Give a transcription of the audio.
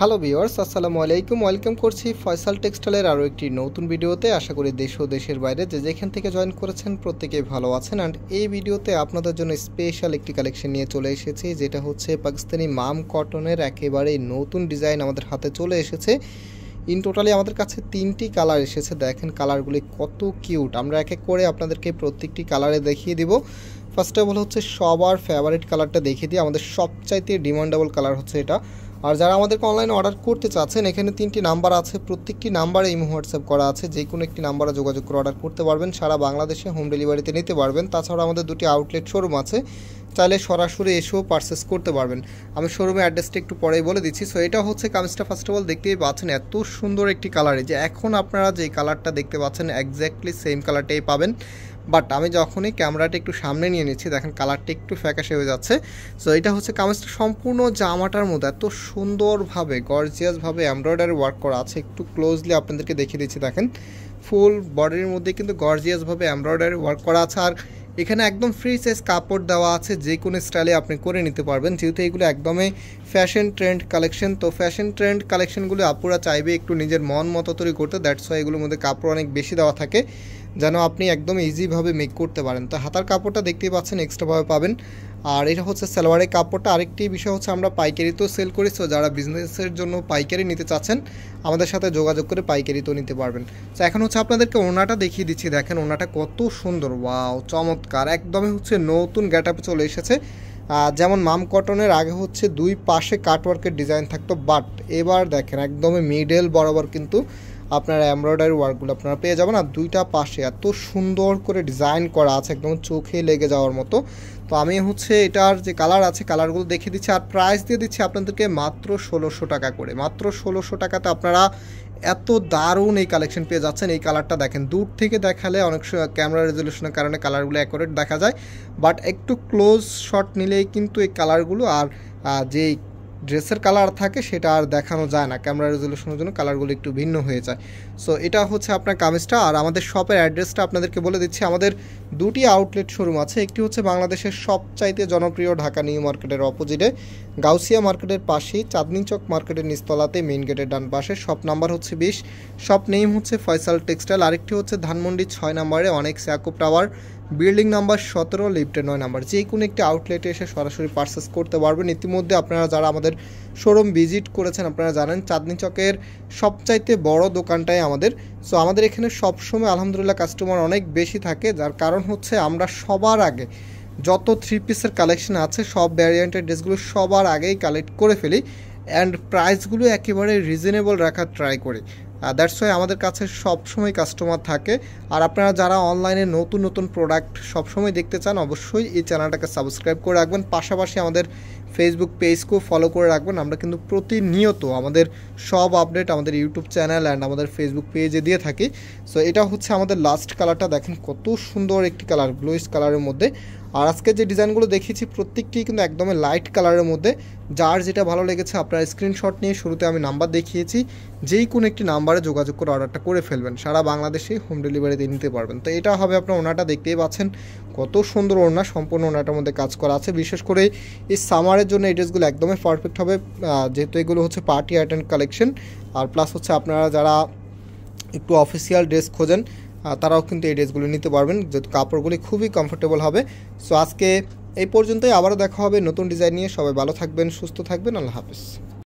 hello viewers আসসালামু আলাইকুম welcome করছি ফয়সাল টেক্সটাইলের আরও একটি নতুন ভিডিওতে আশা করি দেশ ও দেশের বাইরে যে যেখান থেকে জয়েন করেছেন প্রত্যেকেই ভালো আছেন অ্যান্ড এই ভিডিওতে আপনাদের জন্য স্পেশাল একটি কালেকশন নিয়ে চলে এসেছি যেটা হচ্ছে পাকিস্তানি মাম কটনের একেবারেই নতুন ডিজাইন আমাদের হাতে চলে এসেছে ইন টোটালি আমাদের কাছে তিনটি কালার এসেছে দেখেন কালারগুলি কত কিউট আমরা এক এক করে আপনাদেরকে প্রত্যেকটি কালারে দেখিয়ে দিব ফার্স্ট অফ অল হচ্ছে সবার ফেভারিট কালারটা দেখিয়ে দিই আমাদের সবচাইতে ডিমান্ডেবল কালার হচ্ছে এটা আর যারা আমাদেরকে অনলাইনে অর্ডার করতে চাচ্ছেন এখানে তিনটি নাম্বার আছে প্রত্যেকটি নাম্বারে ইমো হোয়াটসঅ্যাপ করা আছে যে কোনো একটি নাম্বারে যোগাযোগ করে অর্ডার করতে পারবেন সারা বাংলাদেশে হোম ডেলিভারিতে নিতে পারবেন তাছাড়া আমাদের দুটি আউটলেট শোরুম আছে চাইলে সরাসরি এসেও পারচেস করতে পারবেন আমি শোরুমের অ্যাড্রেসটা একটু পরেই বলে দিচ্ছি সো এটা হচ্ছে কামিজটা ফার্স্ট অফ অল দেখতেই পাচ্ছেন এত সুন্দর একটি কালারে যে এখন আপনারা যে কালারটা দেখতে পাচ্ছেন একজ্যাক্টলি সেম কালারটাই পাবেন বাট আমি যখনই ক্যামেরাটা একটু সামনে নিয়ে নিচ্ছি দেখেন কালারটা একটু ফ্যাকাশে হয়ে যাচ্ছে সো এটা হচ্ছে কামিজটা সম্পূর্ণ জামাটার মধ্যে এত সুন্দরভাবে গর্জিয়াসভাবে এমব্রয়ডারি ওয়ার্ক করা আছে একটু ক্লোজলি আপনাদেরকে দেখিয়ে দিচ্ছি দেখেন ফুল বডির মধ্যে কিন্তু গর্জিয়াসভাবে এমব্রয়ডারি ওয়ার্ক করা আছে আর এখানে একদম ফ্রি সাইজ কাপড় দেওয়া আছে যে কোনো স্টাইলে আপনি করে নিতে পারবেন যেহেতু এগুলো একদমই ফ্যাশন ট্রেন্ড কালেকশন তো ফ্যাশন ট্রেন্ড কালেকশনগুলো আপুরা চাইবে একটু নিজের মন মতো তৈরি করতে দ্যাটস ওয়াই এগুলোর মধ্যে কাপড় অনেক বেশি দেওয়া থাকে যেন আপনি একদম ইজিভাবে মেক করতে পারেন তো হাতার কাপড়টা দেখতেই পাচ্ছেন এক্সট্রাভাবে পাবেন আর এটা হচ্ছে সালোয়ারের কাপড়টা আরেকটি বিষয় হচ্ছে আমরা পাইকারি তো সেল করি সো যারা বিজনেসের জন্য পাইকারি নিতে চাচ্ছেন আমাদের সাথে যোগাযোগ করে পাইকারি তো নিতে পারবেন তো এখন হচ্ছে আপনাদেরকে ওনাটা দেখিয়ে দিচ্ছি দেখেন ওনাটা কত সুন্দর ওয়াও চমৎকার একদমই হচ্ছে নতুন গেট চলে এসেছে যেমন মাম কটনের আগে হচ্ছে দুই পাশে কাটওয়ার্কের ডিজাইন থাকতো বাট এবার দেখেন একদমই মিডেল বরাবর কিন্তু আপনার এমব্রয়ডারি ওয়ার্কগুলো আপনারা পেয়ে যাবেন আর দুইটা পাশে এত সুন্দর করে ডিজাইন করা আছে একদম চোখে লেগে যাওয়ার মতো তো আমি হচ্ছে এটার যে কালার আছে কালারগুলো দেখে দিচ্ছি আর প্রাইস দিয়ে দিচ্ছি আপনাদেরকে মাত্র ষোলোশো টাকা করে মাত্র ষোলোশো টাকাতে আপনারা এত দারুণ এই কালেকশন পেয়ে যাচ্ছেন এই কালারটা দেখেন দূর থেকে দেখালে অনেক সময় ক্যামেরা রেজলিউশনের কারণে কালারগুলো অ্যাকোরেট দেখা যায় বাট একটু ক্লোজ শট নিলেই কিন্তু এই কালারগুলো আর যে ড্রেসের কালার থাকে সেটা আর দেখানো যায় না ক্যামেরা রেজলিউশনের জন্য কালারগুলো একটু ভিন্ন হয়ে যায় সো এটা হচ্ছে আপনার কামিজটা আর আমাদের শপের অ্যাড্রেসটা আপনাদেরকে বলে দিচ্ছি আমাদের দুটি আউটলেট শোরুম আছে একটি হচ্ছে বাংলাদেশের সবচাইতে জনপ্রিয় ঢাকা নিউ মার্কেটের অপোজিটে গাউসিয়া মার্কেটের পাশেই চাঁদনি চক মার্কেটের নিস্তলাতে মেইন গেটের ডান পাশে শপ নাম্বার হচ্ছে বিশ শপ নেম হচ্ছে ফয়সাল টেক্সটাইল আরেকটি হচ্ছে ধানমন্ডি ছয় নম্বরে অনেক স্যাকুপ টাওয়ার বিল্ডিং নাম্বার সতেরো লিফটে নয় নাম্বার যে কোনো একটি আউটলেটে এসে সরাসরি পার্সেস করতে পারবেন ইতিমধ্যে আপনারা যারা আমাদের শোরুম ভিজিট করেছেন আপনারা জানেন চাঁদনি চকের সবচাইতে বড় দোকানটাই আমাদের সো আমাদের এখানে সবসময় আলহামদুলিল্লাহ কাস্টমার অনেক বেশি থাকে যার কারণ হচ্ছে আমরা সবার আগে যত থ্রি পিসের কালেকশন আছে সব ভ্যারিয়েন্টের ড্রেসগুলো সবার আগেই কালেক্ট করে ফেলি অ্যান্ড প্রাইসগুলো একেবারে রিজনেবল রাখার ট্রাই করি দ্যাটস ওয়াই আমাদের কাছে সবসময় কাস্টমার থাকে আর আপনারা যারা অনলাইনে নতুন নতুন প্রোডাক্ট সবসময় দেখতে চান অবশ্যই এই চ্যানেলটাকে সাবস্ক্রাইব করে রাখবেন পাশাপাশি আমাদের ফেসবুক পেজকেও ফলো করে রাখবেন আমরা কিন্তু প্রতিনিয়ত আমাদের সব আপডেট আমাদের ইউটিউব চ্যানেল অ্যান্ড আমাদের ফেসবুক পেজে দিয়ে থাকি সো এটা হচ্ছে আমাদের লাস্ট কালারটা দেখেন কত সুন্দর একটি কালার ব্লুইস কালারের মধ্যে আর আজকে যে ডিজাইনগুলো দেখিয়েছি প্রত্যেকটি কিন্তু একদমই লাইট কালারের মধ্যে যার যেটা ভালো লেগেছে আপনার স্ক্রিনশট নিয়ে শুরুতে আমি নাম্বার দেখিয়েছি যেই কোনো একটি নাম্বারে যোগাযোগ করে অর্ডারটা করে ফেলবেন সারা বাংলাদেশে হোম ডেলিভারিতে নিতে পারবেন তো এটা হবে আপনার ওনাটা দেখতেই পাচ্ছেন কত সুন্দর ওড়না সম্পূর্ণ ওড়নাটার মধ্যে কাজ করা আছে বিশেষ করে এই সামারের জন্য এই ড্রেসগুলো একদমই পারফেক্ট হবে যেহেতু এগুলো হচ্ছে পার্টি অ্যাটেন্ড কালেকশন আর প্লাস হচ্ছে আপনারা যারা একটু অফিসিয়াল ড্রেস খোঁজেন তারাও কিন্তু এই ড্রেসগুলো নিতে পারবেন যেহেতু কাপড়গুলি খুবই কমফোর্টেবল হবে সো আজকে এই পর্যন্তই আবারও দেখা হবে নতুন ডিজাইন নিয়ে সবাই ভালো থাকবেন সুস্থ থাকবেন আল্লাহ হাফিজ